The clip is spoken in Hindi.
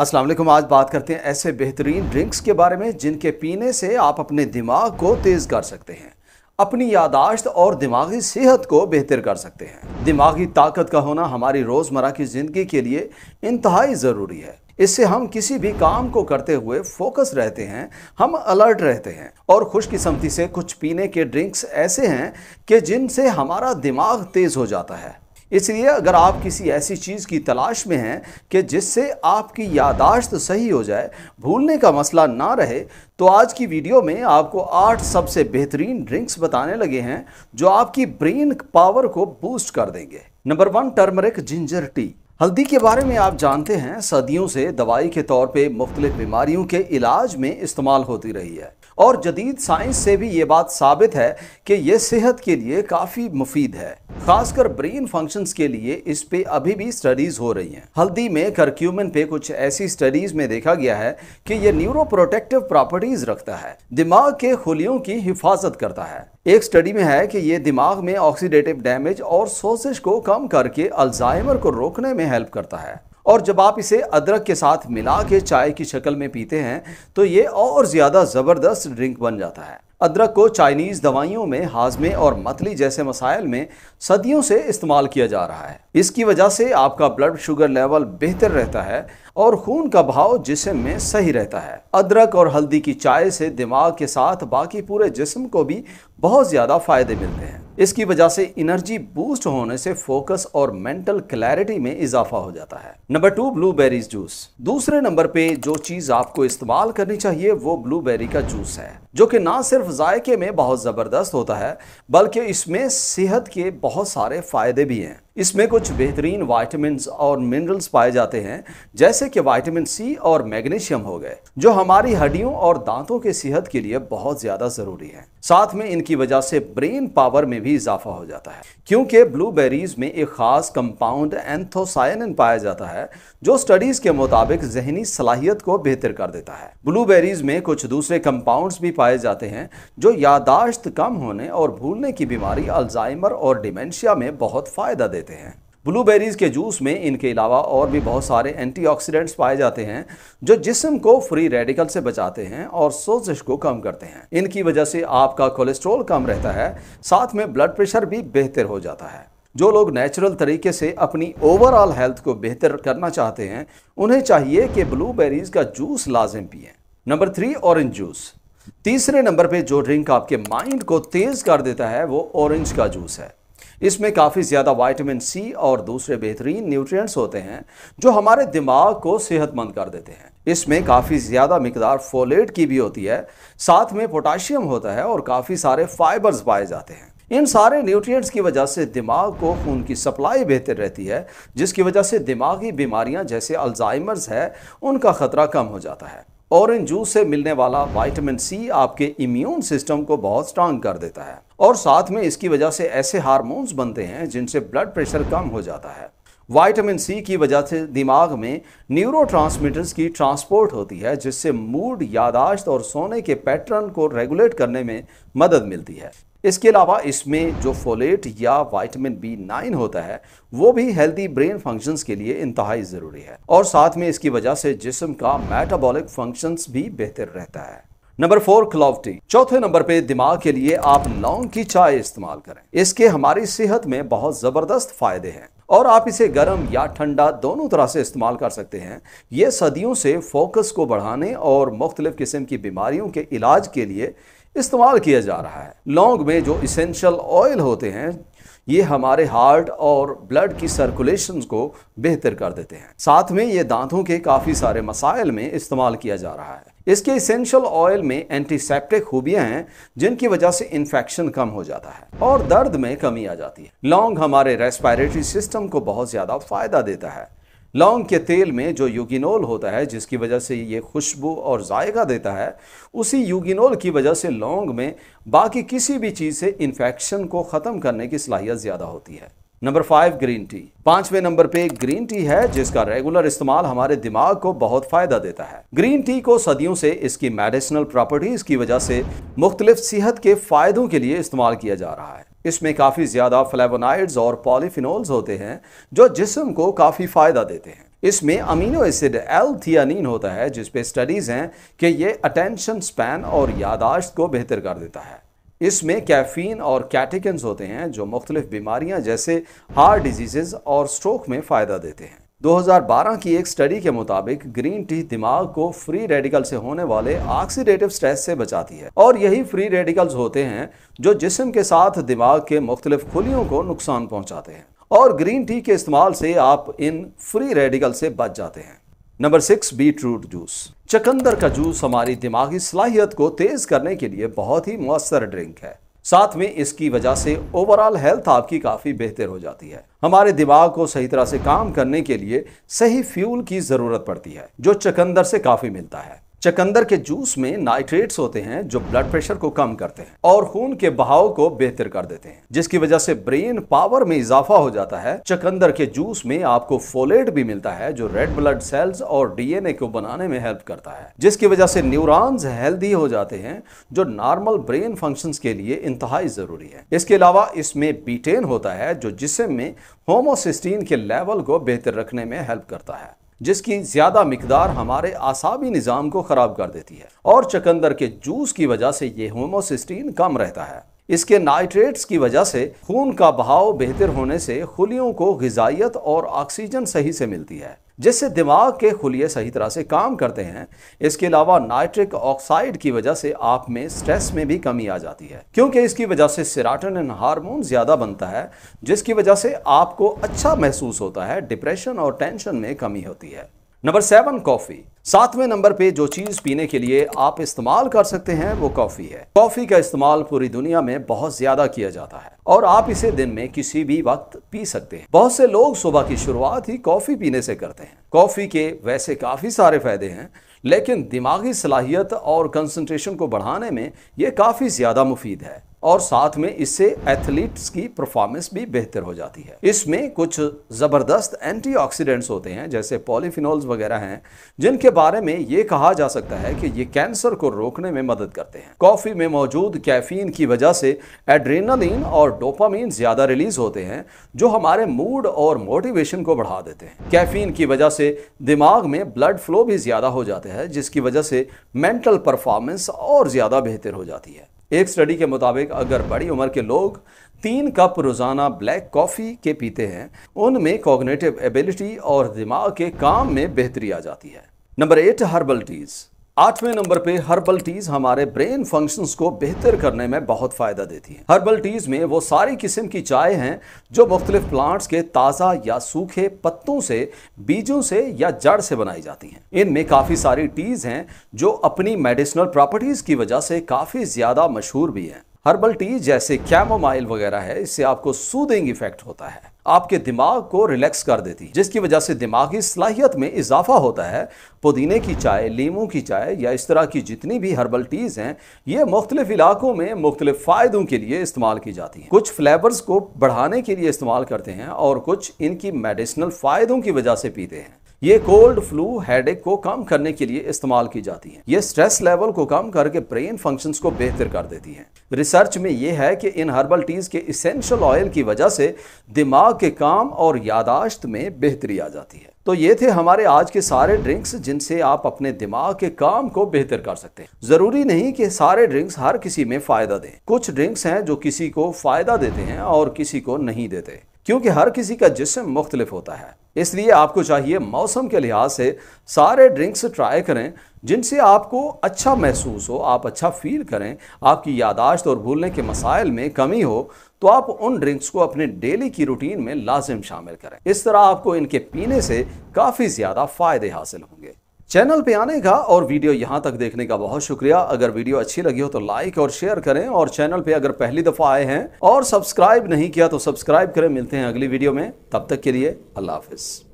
अस्सलाम वालेकुम आज बात करते हैं ऐसे बेहतरीन ड्रिंक्स के बारे में जिनके पीने से आप अपने दिमाग को तेज़ कर सकते हैं अपनी यादाश्त और दिमागी सेहत को बेहतर कर सकते हैं दिमागी ताकत का होना हमारी रोज़मर्रा की ज़िंदगी के लिए इंतहाई ज़रूरी है इससे हम किसी भी काम को करते हुए फोकस रहते हैं हम अलर्ट रहते हैं और खुशकिस्मती से कुछ पीने के ड्रिंक्स ऐसे हैं कि जिनसे हमारा दिमाग तेज़ हो जाता है इसलिए अगर आप किसी ऐसी चीज़ की तलाश में हैं कि जिससे आपकी यादाश्त सही हो जाए भूलने का मसला ना रहे तो आज की वीडियो में आपको आठ सबसे बेहतरीन ड्रिंक्स बताने लगे हैं जो आपकी ब्रेन पावर को बूस्ट कर देंगे number one turmeric ginger tea हल्दी के बारे में आप जानते हैं सदियों से दवाई के तौर पे मुख्तलिफ बीमारियों के इलाज में इस्तेमाल होती रही है और जदीद साइंस से भी ये बात साबित है कि यह सेहत के लिए काफ़ी मुफीद है खासकर ब्रेन फंक्शंस के लिए इस पे अभी भी स्टडीज हो रही हैं हल्दी में करक्यूमन पे कुछ ऐसी स्टडीज में देखा गया है कि यह न्यूरो प्रोटेक्टिव प्रॉपर्टीज रखता है दिमाग के खुलियों की हिफाजत करता है एक स्टडी में है कि ये दिमाग में ऑक्सीडेटिव डैमेज और सोसिश को कम करके अल्जाइमर को रोकने में हेल्प करता है और जब आप इसे अदरक के साथ मिला के चाय की शक्ल में पीते हैं तो ये और ज़्यादा ज़बरदस्त ड्रिंक बन जाता है अदरक को चाइनीज़ दवाइयों में हाजमे और मतली जैसे मसाइल में सदियों से इस्तेमाल किया जा रहा है इसकी वजह से आपका ब्लड शुगर लेवल बेहतर रहता है और खून का भाव जिसम में सही रहता है अदरक और हल्दी की चाय से दिमाग के साथ बाकी पूरे जिसम को भी बहुत ज़्यादा फ़ायदे मिलते हैं इसकी वजह से इनर्जी बूस्ट होने से फोकस और मेंटल क्लैरिटी में इजाफा हो जाता है नंबर टू ब्लूबेरीज जूस दूसरे नंबर पे जो चीज़ आपको इस्तेमाल करनी चाहिए वो ब्लूबेरी का जूस है जो कि ना सिर्फ जायके में बहुत ज़बरदस्त होता है बल्कि इसमें सेहत के बहुत सारे फ़ायदे भी हैं इसमें कुछ बेहतरीन वाइटमिन और मिनरल्स पाए जाते हैं जैसे कि वाइटामिन सी और मैग्नीशियम हो गए जो हमारी हड्डियों और दांतों के सेहत के लिए बहुत ज्यादा जरूरी है साथ में इनकी वजह से ब्रेन पावर में भी इजाफा हो जाता है क्योंकि ब्लूबेरीज में एक खास कंपाउंड एंथोसाइन पाया जाता है जो स्टडीज के मुताबिक जहनी सलाहियत को बेहतर कर देता है ब्लूबेरीज में कुछ दूसरे कंपाउंड भी पाए जाते हैं जो यादाश्त कम होने और भूलने की बीमारी अल्जाइमर और डिमेंशिया में बहुत फायदा दे देते हैं ब्लूबेरीज़ के जूस में इनके अलावा और भी बहुत सारे एंटीऑक्सीडेंट्स पाए जाते हैं जो जिस्म को फ्री रेडिकल से बचाते हैं और सोजिश को कम करते हैं इनकी वजह से आपका कोलेस्ट्रॉल कम रहता है साथ में ब्लड प्रेशर भी बेहतर हो जाता है जो लोग नेचुरल तरीके से अपनी ओवरऑल हेल्थ को बेहतर करना चाहते हैं उन्हें चाहिए कि ब्लू का जूस लाजिम पिए नंबर थ्री ऑरेंज जूस तीसरे नंबर पर जो ड्रिंक आपके माइंड को तेज़ कर देता है वो ऑरेंज का जूस है इसमें काफ़ी ज़्यादा वाइटमिन सी और दूसरे बेहतरीन न्यूट्रिएंट्स होते हैं जो हमारे दिमाग को सेहतमंद कर देते हैं इसमें काफ़ी ज़्यादा मकदार फोलेट की भी होती है साथ में पोटाशियम होता है और काफ़ी सारे फाइबर्स पाए जाते हैं इन सारे न्यूट्रिएंट्स की वजह से दिमाग को खून की सप्लाई बेहतर रहती है जिसकी वजह से दिमागी बीमारियां जैसे अल्जाइमर्स है उनका ख़तरा कम हो जाता है ऑरेंज जूस से मिलने वाला वाइटामिन सी आपके इम्यून सिस्टम को बहुत स्ट्रांग कर देता है और साथ में इसकी वजह से ऐसे हार्मोन्स बनते हैं जिनसे ब्लड प्रेशर कम हो जाता है वाइटामिन सी की वजह से दिमाग में न्यूरो की ट्रांसपोर्ट होती है जिससे मूड यादाश्त और सोने के पैटर्न को रेगुलेट करने में मदद मिलती है इसके अलावा इसमें जो फोलेट या वाइटामिन बी नाइन होता है वो भी हेल्दी ब्रेन फंक्शंस के लिए इंतहाई ज़रूरी है और साथ में इसकी वजह से जिसम का मेटाबॉलिक फंक्शंस भी बेहतर रहता है नंबर फोर टी चौथे नंबर पे दिमाग के लिए आप लौंग की चाय इस्तेमाल करें इसके हमारी सेहत में बहुत जबरदस्त फायदे हैं और आप इसे गर्म या ठंडा दोनों तरह से इस्तेमाल कर सकते हैं ये सदियों से फोकस को बढ़ाने और मुख्तलिफ किस्म की बीमारियों के इलाज के लिए इस्तेमाल किया जा रहा है लौंग में जो इसेंशल ऑयल होते हैं ये हमारे हार्ट और ब्लड की सर्कुलेशन को बेहतर कर देते हैं साथ में ये दांतों के काफ़ी सारे मसाइल में इस्तेमाल किया जा रहा है इसके इसेंशियल ऑयल में एंटीसेप्टिक खूबियां हैं जिनकी वजह से इन्फेक्शन कम हो जाता है और दर्द में कमी आ जाती है लौंग हमारे रेस्पायरेटरी सिस्टम को बहुत ज़्यादा फायदा देता है लौंग के तेल में जो यूगिनोल होता है जिसकी वजह से ये खुशबू और जायका देता है उसी यूगिनोल की वजह से लौंग में बाकी किसी भी चीज़ से इन्फेक्शन को ख़त्म करने की सलाहियत ज़्यादा होती है नंबर फाइव ग्रीन टी पांचवें नंबर पे ग्रीन टी है जिसका रेगुलर इस्तेमाल हमारे दिमाग को बहुत फायदा देता है ग्रीन टी को सदियों से इसकी मेडिसिनल प्रॉपर्टीज की वजह से मुख्तलिफ सेहत के फायदों के लिए इस्तेमाल किया जा रहा है इसमें काफ़ी ज़्यादा फ्लेवोनाइड्स और पॉलीफिनोल्स होते हैं जो जिसम को काफ़ी फ़ायदा देते हैं इसमें अमीनो एसिड एल थियानीन होता है जिसपे स्टडीज़ हैं कि ये अटेंशन स्पैन और यादाश्त को बेहतर कर देता है इसमें कैफीन और कैटेकन्स होते हैं जो मुख्तलिफ बीमारियां जैसे हार्ट डिजीज़ और स्ट्रोक में फ़ायदा देते हैं 2012 की एक स्टडी के मुताबिक ग्रीन टी दिमाग को फ्री रेडिकल से होने वाले ऑक्सीडेटिव स्ट्रेस से बचाती है और यही फ्री रेडिकल्स होते हैं जो जिसम के साथ दिमाग के मुख्तलिफ खुलियों को नुकसान पहुंचाते हैं और ग्रीन टी के इस्तेमाल से आप इन फ्री रेडिकल से बच जाते हैं number six beetroot juice चकंदर का जूस हमारी दिमागी सलाहियत को तेज करने के लिए बहुत ही मौसर ड्रिंक है साथ में इसकी वजह से ओवरऑल हेल्थ आपकी काफ़ी बेहतर हो जाती है हमारे दिमाग को सही तरह से काम करने के लिए सही फ्यूल की ज़रूरत पड़ती है जो चकंदर से काफ़ी मिलता है चकंदर के जूस में नाइट्रेट्स होते हैं जो ब्लड प्रेशर को कम करते हैं और खून के बहाव को बेहतर कर देते हैं जिसकी वजह से ब्रेन पावर में इजाफा हो जाता है चकंदर के जूस में आपको फोलेट भी मिलता है जो रेड ब्लड सेल्स और डीएनए को बनाने में हेल्प करता है जिसकी वजह से न्यूरॉन्स हेल्दी हो जाते हैं जो नॉर्मल ब्रेन फंक्शन के लिए इंतहाई जरूरी है इसके अलावा इसमें बीटेन होता है जो जिसम में होमोसिस्टीन के लेवल को बेहतर रखने में हेल्प करता है जिसकी ज़्यादा मकदार हमारे आसाबी निज़ाम को ख़राब कर देती है और चकंदर के जूस की वजह से ये होमोसिस्टीन कम रहता है इसके नाइट्रेट्स की वजह से खून का बहाव बेहतर होने से खुलियों को गजाइत और ऑक्सीजन सही से मिलती है जिससे दिमाग के खुलिए सही तरह से काम करते हैं इसके अलावा नाइट्रिक ऑक्साइड की वजह से आप में स्ट्रेस में भी कमी आ जाती है क्योंकि इसकी वजह से सिराटन एंड हार्मोन ज़्यादा बनता है जिसकी वजह से आपको अच्छा महसूस होता है डिप्रेशन और टेंशन में कमी होती है नंबर सेवन कॉफ़ी सातवें नंबर पे जो चीज़ पीने के लिए आप इस्तेमाल कर सकते हैं वो कॉफ़ी है कॉफ़ी का इस्तेमाल पूरी दुनिया में बहुत ज़्यादा किया जाता है और आप इसे दिन में किसी भी वक्त पी सकते हैं बहुत से लोग सुबह की शुरुआत ही कॉफ़ी पीने से करते हैं कॉफ़ी के वैसे काफ़ी सारे फ़ायदे हैं लेकिन दिमागी सलाहियत और कंसंट्रेशन को बढ़ाने में ये काफ़ी ज़्यादा मुफीद है और साथ में इससे एथलीट्स की परफॉर्मेंस भी बेहतर हो जाती है इसमें कुछ ज़बरदस्त एंटीऑक्सीडेंट्स होते हैं जैसे पॉलीफिनोल्स वगैरह हैं जिनके बारे में ये कहा जा सकता है कि ये कैंसर को रोकने में मदद करते हैं कॉफ़ी में मौजूद कैफीन की वजह से एड्रेनालिन और डोपामीन ज़्यादा रिलीज होते हैं जो हमारे मूड और मोटिवेशन को बढ़ा देते हैं कैफीन की वजह से दिमाग में ब्लड फ्लो भी ज़्यादा हो जाता है जिसकी वजह से मेंटल परफॉर्मेंस और ज़्यादा बेहतर हो जाती है एक स्टडी के मुताबिक अगर बड़ी उम्र के लोग तीन कप रोज़ाना ब्लैक कॉफ़ी के पीते हैं उनमें कॉग्नेटिव एबिलिटी और दिमाग के काम में बेहतरी आ जाती है नंबर एट हर्बल टीज़ आठवें नंबर पे हर्बल टीज हमारे ब्रेन फंक्शंस को बेहतर करने में बहुत फ़ायदा देती है हर्बल टीज में वो सारी किस्म की चाय हैं जो मुख्तलिफ प्लांट्स के ताज़ा या सूखे पत्तों से बीजों से या जड़ से बनाई जाती हैं इनमें काफ़ी सारी टीज हैं जो अपनी मेडिसिनल प्रॉपर्टीज़ की वजह से काफ़ी ज़्यादा मशहूर भी हैं हर्बल टी जैसे कैमोमाइल वगैरह है इससे आपको सूदिंग इफेक्ट होता है आपके दिमाग को रिलैक्स कर देती है जिसकी वजह से दिमागी सलाहियत में इजाफा होता है पुदीने की चाय लीमू की चाय या इस तरह की जितनी भी हर्बल टीज़ हैं ये मुख्तलिफ इलाकों में मुख्तलिफ फ़ायदों के लिए इस्तेमाल की जाती हैं कुछ फ्लेवर्स को बढ़ाने के लिए इस्तेमाल करते हैं और कुछ इनकी मेडिसिनल फ़ायदों की वजह से पीते हैं ये कोल्ड फ्लू हेडेक को कम करने के लिए इस्तेमाल की जाती है ये स्ट्रेस लेवल को कम करके ब्रेन फंक्शंस को बेहतर कर देती है रिसर्च में यह है कि इन हर्बल टीज के इसेंशियल ऑयल की वजह से दिमाग के काम और यादाश्त में बेहतरी आ जाती है तो ये थे हमारे आज के सारे ड्रिंक्स जिनसे आप अपने दिमाग के काम को बेहतर कर सकते हैं जरूरी नहीं कि सारे ड्रिंक्स हर किसी में फायदा दें कुछ ड्रिंक्स हैं जो किसी को फायदा देते हैं और किसी को नहीं देते क्योंकि हर किसी का जिसम मुख्तलिफ होता है इसलिए आपको चाहिए मौसम के लिहाज से सारे ड्रिंक्स ट्राई करें जिनसे आपको अच्छा महसूस हो आप अच्छा फील करें आपकी यादाश्त और भूलने के मसाइल में कमी हो तो आप उन ड्रिंक्स को अपने डेली की रूटीन में लाजिम शामिल करें इस तरह आपको इनके पीने से काफ़ी ज़्यादा फ़ायदे हासिल होंगे चैनल पे आने का और वीडियो यहाँ तक देखने का बहुत शुक्रिया अगर वीडियो अच्छी लगी हो तो लाइक और शेयर करें और चैनल पे अगर पहली दफ़ा आए हैं और सब्सक्राइब नहीं किया तो सब्सक्राइब करें मिलते हैं अगली वीडियो में तब तक के लिए अल्लाह हाफिज़